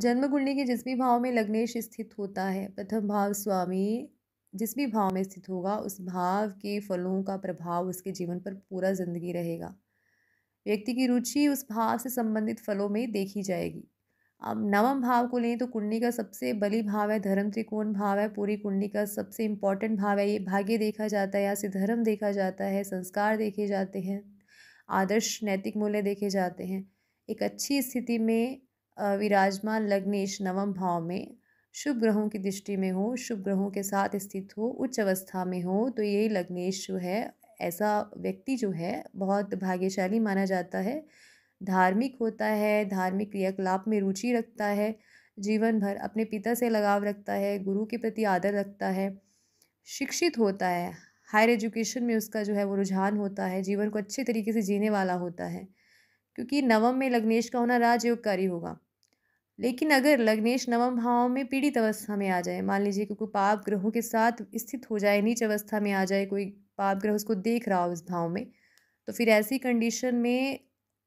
जन्म कुंडली के जिस भी भाव में लग्नेश स्थित होता है प्रथम भाव स्वामी जिस भी भाव में स्थित होगा उस भाव के फलों का प्रभाव उसके जीवन पर पूरा जिंदगी रहेगा व्यक्ति की रुचि उस भाव से संबंधित फलों में देखी जाएगी अब नवम भाव को लें तो कुंडली का सबसे बली भाव है धर्म त्रिकोण भाव है पूरी कुंडली का सबसे इम्पॉर्टेंट भाव है ये भाग्य देखा जाता है या से धर्म देखा जाता है संस्कार देखे जाते हैं आदर्श नैतिक मूल्य देखे जाते हैं एक अच्छी स्थिति में विराजमान लग्नेश नवम भाव में शुभ ग्रहों की दृष्टि में हो शुभ ग्रहों के साथ स्थित हो उच्च अवस्था में हो तो ये लग्नेश जो है ऐसा व्यक्ति जो है बहुत भाग्यशाली माना जाता है धार्मिक होता है धार्मिक क्रियाकलाप में रुचि रखता है जीवन भर अपने पिता से लगाव रखता है गुरु के प्रति आदर रखता है शिक्षित होता है हायर एजुकेशन में उसका जो है वो रुझान होता है जीवन को अच्छे तरीके से जीने वाला होता है क्योंकि नवम में लग्नेश का होना राजयोगकारी होगा लेकिन अगर लग्नेश नवम भाव में पीड़ित अवस्था में आ जाए मान लीजिए कि कोई पाप ग्रहों के साथ स्थित हो जाए नीच अवस्था में आ जाए कोई पाप ग्रह उसको देख रहा हो उस भाव में तो फिर ऐसी कंडीशन में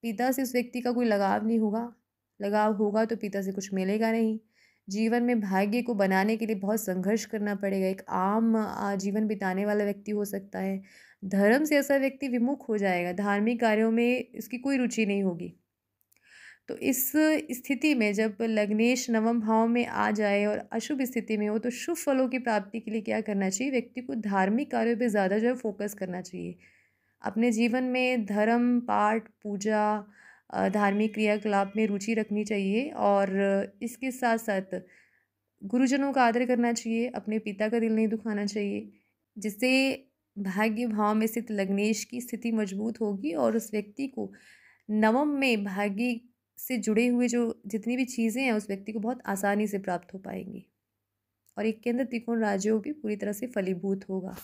पिता से उस व्यक्ति का कोई लगाव नहीं होगा लगाव होगा तो पिता से कुछ मिलेगा नहीं जीवन में भाग्य को बनाने के लिए बहुत संघर्ष करना पड़ेगा एक आम जीवन बिताने वाला व्यक्ति हो सकता है धर्म से ऐसा व्यक्ति विमुख हो जाएगा धार्मिक कार्यों में इसकी कोई रुचि नहीं होगी तो इस स्थिति में जब लग्नेश नवम भाव में आ जाए और अशुभ स्थिति में हो तो शुभ फलों की प्राप्ति के लिए क्या करना चाहिए व्यक्ति को धार्मिक कार्यों पर ज़्यादा जो है फोकस करना चाहिए अपने जीवन में धर्म पाठ पूजा धार्मिक क्रियाकलाप में रुचि रखनी चाहिए और इसके साथ साथ गुरुजनों का आदर करना चाहिए अपने पिता का दिल नहीं दुखाना चाहिए जिससे भाग्य भाव में स्थित लग्नेश की स्थिति मजबूत होगी और उस व्यक्ति को नवम में भाग्य से जुड़े हुए जो जितनी भी चीज़ें हैं उस व्यक्ति को बहुत आसानी से प्राप्त हो पाएंगी और एक केंद्र त्रिकोण राजयोग भी पूरी तरह से फलीभूत होगा